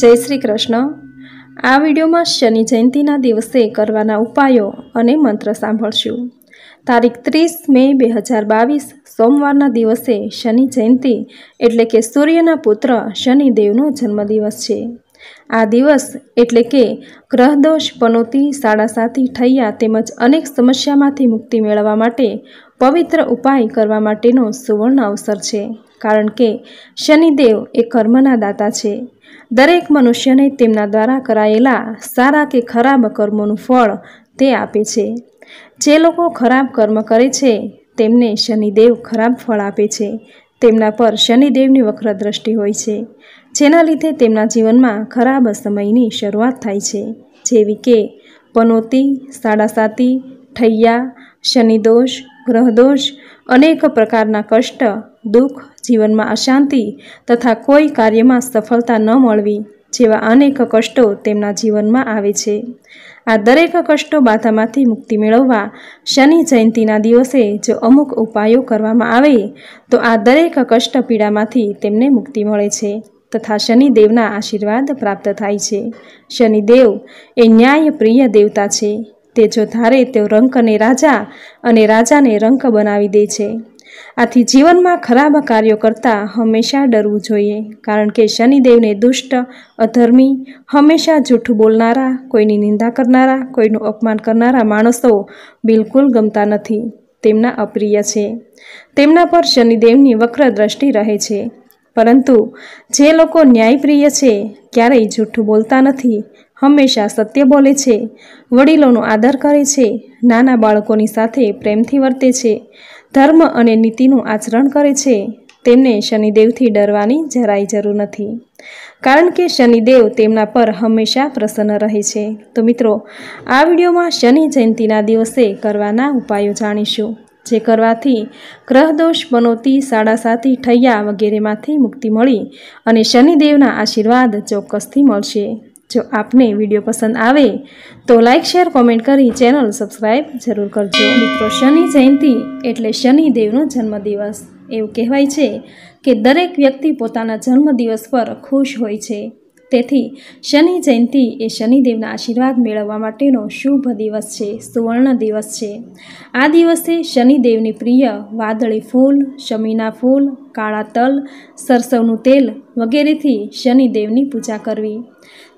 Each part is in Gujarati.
જય શ્રી કૃષ્ણ આ વિડીયોમાં શનિ જયંતિના દિવસે કરવાના ઉપાયો અને મંત્ર સાંભળશું તારીખ ત્રીસ મે બે હજાર બાવીસ સોમવારના દિવસે શનિ જયંતિ એટલે કે સૂર્યના પુત્ર શનિદેવનો જન્મદિવસ છે આ દિવસ એટલે કે ગ્રહદોષ પનોતી સાડા સાતી ઠૈયા તેમજ અનેક સમસ્યામાંથી મુક્તિ મેળવવા માટે પવિત્ર ઉપાય કરવા માટેનો સુવર્ણ અવસર છે કારણ કે શનિદેવ એ કર્મના દાતા છે દરેક મનુષ્યને તેમના દ્વારા કરાયેલા સારા કે ખરાબ કર્મોનું ફળ તે આપે છે જે લોકો ખરાબ કર્મ કરે છે તેમને શનિદેવ ખરાબ ફળ આપે છે તેમના પર શનિદેવની વક્ર દ્રષ્ટિ હોય છે જેના લીધે તેમના જીવનમાં ખરાબ સમયની શરૂઆત થાય છે જેવી કે પનોતી સાડાસાતી ઠૈયા શનિદોષ ગ્રહદોષ અનેક પ્રકારના કષ્ટ દુઃખ જીવનમાં અશાંતિ તથા કોઈ કાર્યમાં સફળતા ન મળવી જેવા અનેક કષ્ટો તેમના જીવનમાં આવે છે આ દરેક કષ્ટો બાધામાંથી મુક્તિ મેળવવા શનિ જયંતિના દિવસે જો અમુક ઉપાયો કરવામાં આવે તો આ દરેક કષ્ટ પીડામાંથી તેમને મુક્તિ મળે છે તથા શનિદેવના આશીર્વાદ પ્રાપ્ત થાય છે શનિદેવ એ ન્યાયપ્રિય દેવતા છે તે જો ધારે તેઓ રંકને રાજા અને રાજાને રંક બનાવી દે છે આથી જીવનમાં ખરાબ કાર્યો કરતાં હંમેશા ડરવું જોઈએ કારણ કે શનિદેવને દુષ્ટ અધર્મી હંમેશા જૂઠું બોલનારા કોઈની નિંદા કરનારા કોઈનું અપમાન કરનારા માણસો બિલકુલ ગમતા નથી તેમના અપ્રિય છે તેમના પર શનિદેવની વક્ર દ્રષ્ટિ રહે છે પરંતુ જે લોકો ન્યાયપ્રિય છે ક્યારેય જૂઠું બોલતા નથી હંમેશા સત્ય બોલે છે વડીલોનો આદર કરે છે નાના બાળકોની સાથે પ્રેમથી વર્તે છે ધર્મ અને નીતિનું આચરણ કરે છે તેમને શનિદેવથી ડરવાની જરાય જરૂર નથી કારણ કે શનિદેવ તેમના પર હંમેશા પ્રસન્ન રહે છે તો મિત્રો આ વિડીયોમાં શનિ જયંતિના દિવસે કરવાના ઉપાયો જાણીશું જે કરવાથી ગ્રહદોષ પનોતી સાડાસાતી ઠૈયા વગેરેમાંથી મુક્તિ મળી અને શનિદેવના આશીર્વાદ ચોક્કસથી મળશે જો આપને વિડીયો પસંદ આવે તો લાઇક શેર કોમેન્ટ કરી ચેનલ સબસ્ક્રાઈબ જરૂર કરજો મિત્રો શનિ જયંતિ એટલે શનિદેવનો જન્મદિવસ એવું કહેવાય છે કે દરેક વ્યક્તિ પોતાના જન્મદિવસ પર ખુશ હોય છે તેથી શનિ જયંતિ એ શનિદેવના આશીર્વાદ મેળવવા માટેનો શુભ દિવસ છે સુવર્ણ દિવસ છે આ દિવસે શનિદેવની પ્રિય વાદળી ફૂલ શમીના ફૂલ કાળા તલ સરસવનું તેલ વગેરેથી શનિદેવની પૂજા કરવી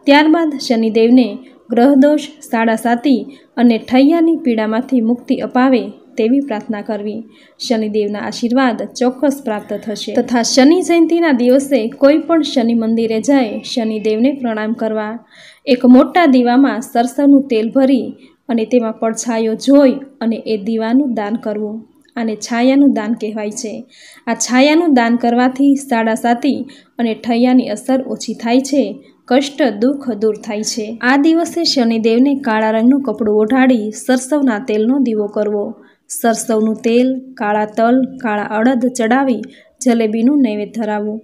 ત્યારબાદ શનિદેવને ગ્રહદોષ સાડા સાતી અને ઠૈયાની પીડામાંથી મુક્તિ અપાવે તેવી પ્રાર્થના કરવી શનિદેવના આશીર્વાદ ચોક્કસ પ્રાપ્ત થશે તથા શનિ જયંતિના દિવસે કોઈ પણ શનિ મંદિરે જાય શનિદેવને પ્રણામ કરવા એક મોટા દીવામાં સરસવનું તેલ ભરી અને તેમાં પડછાયો જોઈ અને એ દીવાનું દાન કરવું આને છાયાનું દાન કહેવાય છે આ છાયાનું દાન કરવાથી સાડા સાતી અને ઠૈયાની અસર ઓછી થાય છે કષ્ટ દુઃખ દૂર થાય છે આ દિવસે શનિદેવને કાળા રંગનું કપડું ઓઢાડી સરસવના તેલનો દીવો કરવો સરસવનું તેલ કાળા તલ કાળા અડદ ચડાવી જલેબીનું નૈવેદ્ય ધરાવવું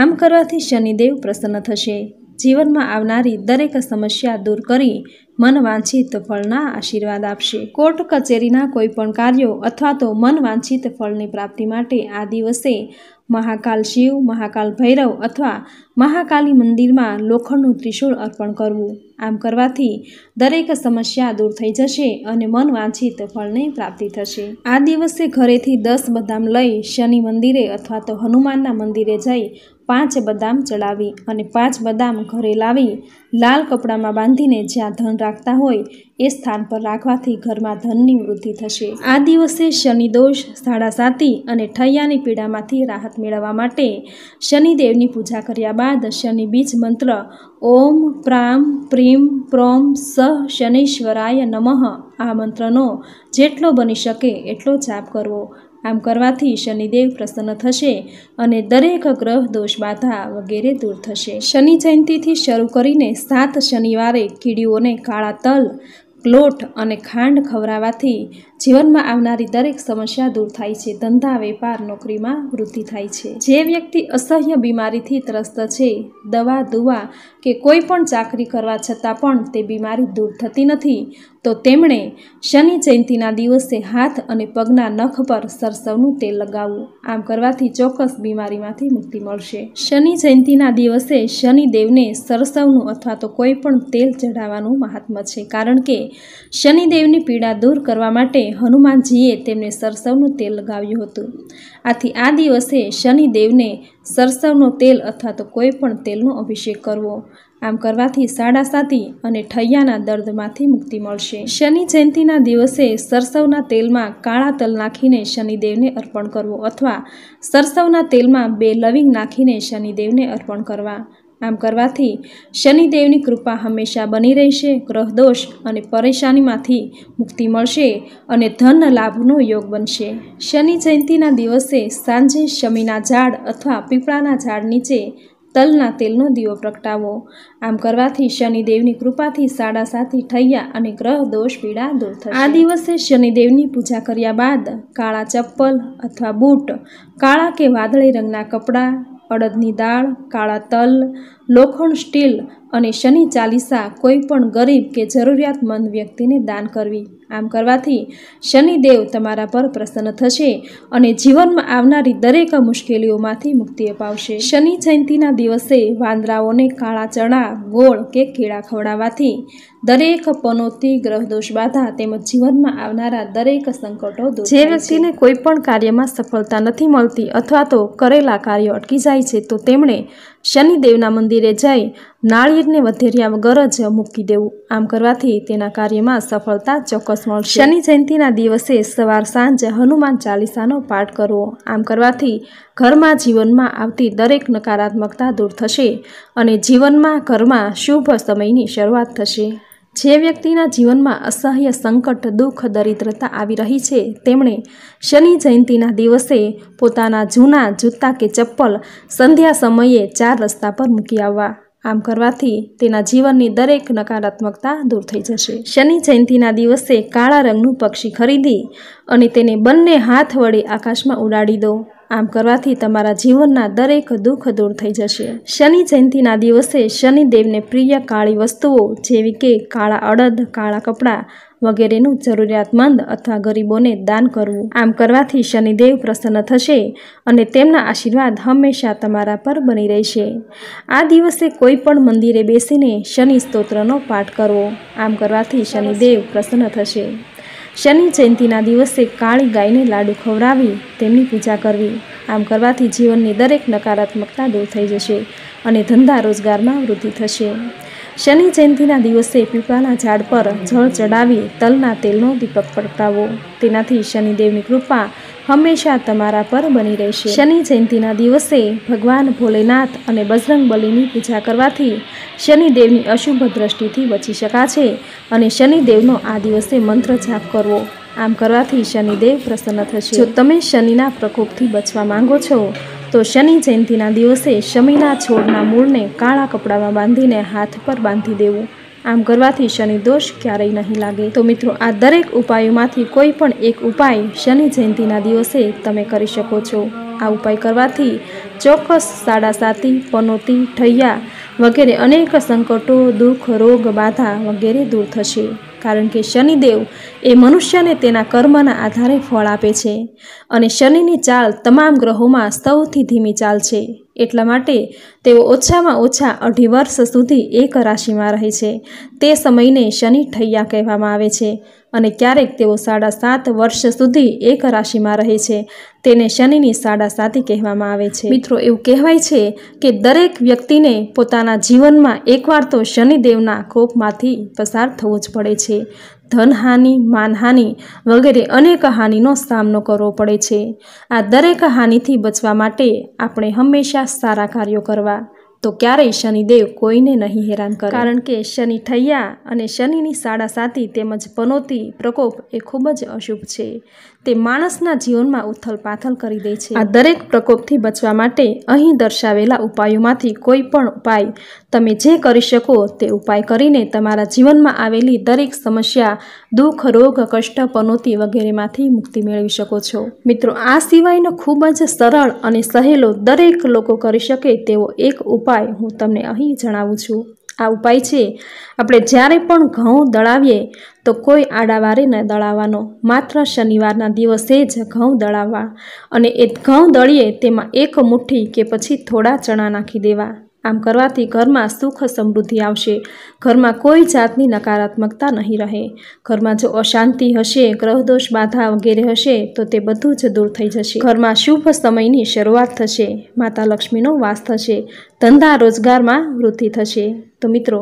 આમ કરવાથી શનિદેવ પ્રસન્ન થશે જીવનમાં આવનારી દરેક સમસ્યા દૂર કરી મનવાંછિત ફળના આશીર્વાદ આપશે કોર્ટ કચેરીના કોઈપણ કાર્યો અથવા તો મનવાંછિત ફળની પ્રાપ્તિ માટે આ દિવસે મહાકાલ શિવ મહાકાલ ભૈરવ અથવા મહાકાલી મંદિરમાં લોખંડનું ત્રિશૂળ અર્પણ કરવું આમ કરવાથી દરેક સમસ્યા દૂર થઈ જશે અને મન વાંછિત ફળની પ્રાપ્તિ થશે આ દિવસે ઘરેથી દસ બદામ લઈ શનિ મંદિરે અથવા તો હનુમાનના મંદિરે જઈ પાંચ બદામ ચડાવી અને પાંચ બદામ ઘરે લાવી લાલ કપડામાં બાંધીને જ્યાં ધન રાખતા હોય એ સ્થાન પર રાખવાથી ઘરમાં ધનની વૃદ્ધિ થશે આ દિવસે શનિદોષ સાડા સાતી અને ઠૈયાની પીડામાંથી રાહત મેળવવા માટે શનિદેવની પૂજા કર્યા બાદ દ્વાદશની બીજ મંત્ર ઓમ પ્રામ પ્રીમ પ્રોમ સહ શનિશ્વરાય નમઃ આ મંત્રનો જેટલો બની શકે એટલો જાપ કરવો આમ કરવાથી શનિદેવ પ્રસન્ન થશે અને દરેક ગ્રહ દોષ બાધા વગેરે દૂર થશે શનિ જયંતિથી શરૂ કરીને સાત શનિવારે કીડીઓને કાળા તલ ક્લોટ અને ખાંડ ખવરાવાથી જીવનમાં આવનારી દરેક સમસ્યા દૂર થાય છે ધંધા વેપાર નોકરીમાં વૃદ્ધિ થાય છે જે વ્યક્તિ અસહ્ય બીમારીથી ત્રસ્ત છે દવા દુવા કે કોઈ પણ ચાકરી કરવા છતાં પણ તે બીમારી દૂર થતી નથી તો તેમણે શનિ જયંતિના દિવસે હાથ અને પગના નખ પર સરસવનું તેલ લગાવવું આમ કરવાથી ચોક્કસ બીમારીમાંથી મુક્તિ મળશે શનિ જયંતિના દિવસે શનિદેવને સરસવનું અથવા તો કોઈ પણ તેલ ચઢાવવાનું મહાત્મ છે કારણ કે શનિદેવની પીડા દૂર કરવા માટે હનુમાનજીએ તેમને સરસવનું તેલ લગાવ્યું હતું આથી આ દિવસે શનિદેવને સરસવનો તેલ અથવા તો કોઈ પણ તેલનો અભિષેક કરવો આમ કરવાથી સાડા સાતી અને ઠૈયાના દર્દમાંથી મુક્તિ મળશે શનિ જયંતિના દિવસે સરસવના તેલમાં કાળા તલ નાખીને શનિદેવને અર્પણ કરવો અથવા સરસવના તેલમાં બે લવિંગ નાખીને શનિદેવને અર્પણ કરવા આમ કરવાથી શનિદેવની કૃપા હંમેશા બની રહેશે ગ્રહદોષ અને પરેશાનીમાંથી મુક્તિ મળશે અને ધન લાભનો યોગ બનશે શનિ જયંતિના દિવસે સાંજે શમીના ઝાડ અથવા પીપળાના ઝાડ નીચે તલના તેલનો દીવો પ્રગટાવો આમ કરવાથી શનિદેવની કૃપાથી સાડા સાથી ઠૈયા અને ગ્રહ દોષ પીડા દૂર થશે આ દિવસે શનિદેવની પૂજા કર્યા બાદ કાળા ચપ્પલ અથવા બૂટ કાળા કે વાદળી રંગના કપડાં અડદની દાળ કાળા તલ લોખંડ સ્ટીલ અને શનિ ચાલીસા કોઈ પણ ગરીબ કે જરૂરિયાતમંદ વ્યક્તિને દાન કરવી આમ કરવાથી શનિદેવ તમારા પર પ્રસન્ન થશે અને જીવનમાં આવનારી દરેક મુશ્કેલીઓમાંથી મુક્તિ અપાવશે શનિ જયંતિના દિવસે વાંદરાઓને કાળા ચણા ગોળ કે કેળા ખવડાવવાથી દરેક પનોતી ગ્રહદોષ બાધા તેમજ જીવનમાં આવનારા દરેક સંકટો જે વ્યક્તિને કોઈ પણ કાર્યમાં સફળતા નથી મળતી અથવા તો કરેલા કાર્યો અટકી જાય છે તો તેમણે શનિદેવના મંદિરે જઈ નાળિયેરને વધેર્યા વગર જ મૂકી દેવું આમ કરવાથી તેના કાર્યમાં સફળતા ચોક્કસ મળશે શનિ જયંતિના દિવસે સવાર સાંજ હનુમાન ચાલીસાનો પાઠ કરવો આમ કરવાથી ઘરમાં જીવનમાં આવતી દરેક નકારાત્મકતા દૂર થશે અને જીવનમાં ઘરમાં શુભ સમયની શરૂઆત થશે જે વ્યક્તિના જીવનમાં અસહ્ય સંકટ દુઃખ દરિદ્રતા આવી રહી છે તેમણે શનિ જયંતિના દિવસે પોતાના જૂના જૂતા કે ચપ્પલ સંધ્યા સમયે ચાર રસ્તા પર મૂકી આવવા આમ કરવાથી તેના જીવનની દરેક નકારાત્મકતા દૂર થઈ જશે શનિ જયંતિના દિવસે કાળા રંગનું પક્ષી ખરીદી અને તેને બંને હાથ વડે આકાશમાં ઉડાડી દો આમ કરવાથી તમારા જીવનના દરેક દુઃખ દૂર થઈ જશે શનિ જયંતિના દિવસે શનિદેવને પ્રિય કાળી વસ્તુઓ જેવી કે કાળા અડદ કાળા કપડાં વગેરેનું જરૂરિયાતમંદ અથવા ગરીબોને દાન કરવું આમ કરવાથી શનિદેવ પ્રસન્ન થશે અને તેમના આશીર્વાદ હંમેશા તમારા પર બની રહેશે આ દિવસે કોઈ પણ મંદિરે બેસીને શનિ સ્તોત્રનો પાઠ કરવો આમ કરવાથી શનિદેવ પ્રસન્ન થશે શનિ જયંતિના દિવસે કાળી ગાયને લાડુ ખવડાવી તેમની પૂજા કરવી આમ કરવાથી જીવનની દરેક નકારાત્મકતા દૂર થઈ જશે અને ધંધા રોજગારમાં વૃદ્ધિ થશે શનિ જયંતિના દિવસે પીપળાના ઝાડ પર જળ ચડાવી તલના તેલનો દીપક પ્રગટાવો તેનાથી શનિદેવની કૃપા હંમેશા તમારા પર બની રહેશે શનિ જયંતિના દિવસે ભગવાન ભોલેનાથ અને બજરંગ બલીની પૂજા કરવાથી શનિદેવની અશુભ દ્રષ્ટિથી બચી શકાશે અને શનિદેવનો આ દિવસે મંત્ર જાપ કરવો આમ કરવાથી શનિદેવ પ્રસન્ન થશે જો તમે શનિના પ્રકોપથી બચવા માંગો છો તો શનિ જયંતિના દિવસે શમીના છોડના મૂળને કાળા કપડામાં બાંધીને હાથ પર બાંધી દેવું આમ કરવાથી શનિ દોષ ક્યારેય નહીં લાગે તો મિત્રો આ દરેક ઉપાયોમાંથી કોઈ પણ એક ઉપાય શનિ જયંતિના દિવસે તમે કરી શકો છો આ ઉપાય કરવાથી ચોક્કસ સાડા સાતી પનોતી ઠૈયા વગેરે અનેક સંકટો દુઃખ રોગ બાધા વગેરે દૂર થશે કારણ કે શનિદેવ એ મનુષ્યને તેના કર્મના આધારે ફળ આપે છે અને શનિની ચાલ તમામ ગ્રહોમાં સૌથી ધીમી ચાલ છે એટલા માટે તેઓ ઓછામાં ઓછા અઢી વર્ષ સુધી એક રાશિમાં રહે છે તે સમયને શનિ ઠૈયા કહેવામાં આવે છે અને ક્યારેક તેઓ સાડા સાત વર્ષ સુધી એક રાશિમાં રહે છે તેને શનિની સાડા સાતી કહેવામાં આવે છે મિત્રો એવું કહેવાય છે કે દરેક વ્યક્તિને પોતાના જીવનમાં એકવાર તો શનિદેવના કોપમાંથી પસાર થવું જ પડે છે ધનહાનિ માનહાનિ વગેરે અનેક હાનિનો સામનો કરવો પડે છે આ દરેક હાનિથી બચવા માટે આપણે હંમેશા સારા કાર્યો કરવા તો ક્યારેય શનિદેવ કોઈને નહીં હેરાન કરે કારણ કે શનિ ઠૈયા અને શનિની સાડા સાતી તેમજ પનોતી પ્રકોપ એ ખૂબ જ અશુભ છે તે માણસના જીવનમાં ઉથલ પાથલ કરી દે છે આ દરેક પ્રકોપથી બચવા માટે અહીં દર્શાવેલા ઉપાયોમાંથી કોઈ પણ ઉપાય તમે જે કરી શકો તે ઉપાય કરીને તમારા જીવનમાં આવેલી દરેક સમસ્યા દુઃખ રોગ કષ્ટ પનોતી વગેરેમાંથી મુક્તિ મેળવી શકો છો મિત્રો આ સિવાયનો ખૂબ જ સરળ અને સહેલો દરેક લોકો કરી શકે તેવો એક ઉપાય હું તમને અહીં જણાવું છું આ ઉપાય છે આપણે જ્યારે પણ ઘઉં દળાવીએ તો કોઈ આડાવારે ન દળાવવાનો માત્ર શનિવારના દિવસે જ ઘઉં દળાવવા અને એ ઘઉં દળીએ તેમાં એક મુઠ્ઠી કે પછી થોડા ચણા નાખી દેવા આમ કરવાથી ઘરમાં સુખ સમૃદ્ધિ આવશે ઘરમાં કોઈ જાતની નકારાત્મકતા નહીં રહે ઘરમાં જો અશાંતિ હશે ગ્રહદોષ બાધા વગેરે હશે તો તે બધું જ દૂર થઈ જશે ઘરમાં શુભ સમયની શરૂઆત થશે માતા લક્ષ્મીનો વાસ થશે ધંધા રોજગારમાં વૃદ્ધિ થશે તો મિત્રો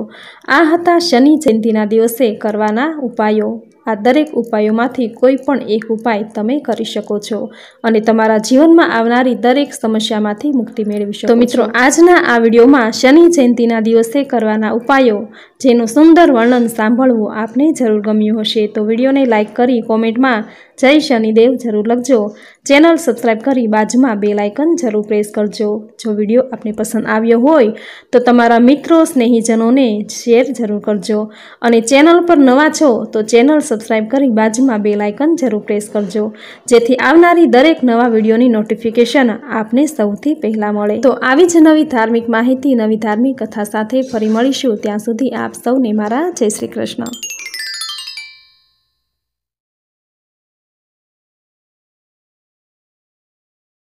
આ હતા શનિ જયંતિના દિવસે કરવાના ઉપાયો આ દરેક ઉપાયોમાંથી કોઈ પણ એક ઉપાય તમે કરી શકો છો અને તમારા જીવનમાં આવનારી દરેક સમસ્યામાંથી મુક્તિ મેળવી શકો તો મિત્રો આજના આ વિડીયોમાં શનિ જયંતિના દિવસે કરવાના ઉપાયો જેનું સુંદર વર્ણન સાંભળવું આપને જરૂર ગમ્યું હશે તો વિડીયોને લાઇક કરી કોમેન્ટમાં જય શનિદેવ જરૂર લખજો ચેનલ સબસ્ક્રાઈબ કરી બાજુમાં બે લાઇકન જરૂર પ્રેસ કરજો જો વિડીયો આપને પસંદ આવ્યો હોય તો તમારા મિત્રો સ્નેહીજનોને શેર જરૂર કરજો અને ચેનલ પર નવા છો તો ચેનલ સબસ્ક્રાઈબ કરી બાજુમાં બે લાઇકન જરૂર પ્રેસ કરજો જેથી આવનારી દરેક નવા વિડીયોની નોટિફિકેશન આપને સૌથી પહેલાં મળે તો આવી જ નવી ધાર્મિક માહિતી નવી ધાર્મિક કથા સાથે ફરી મળીશું ત્યાં સુધી આપ సౌ నిమారా జయ శ్రీకృష్ణ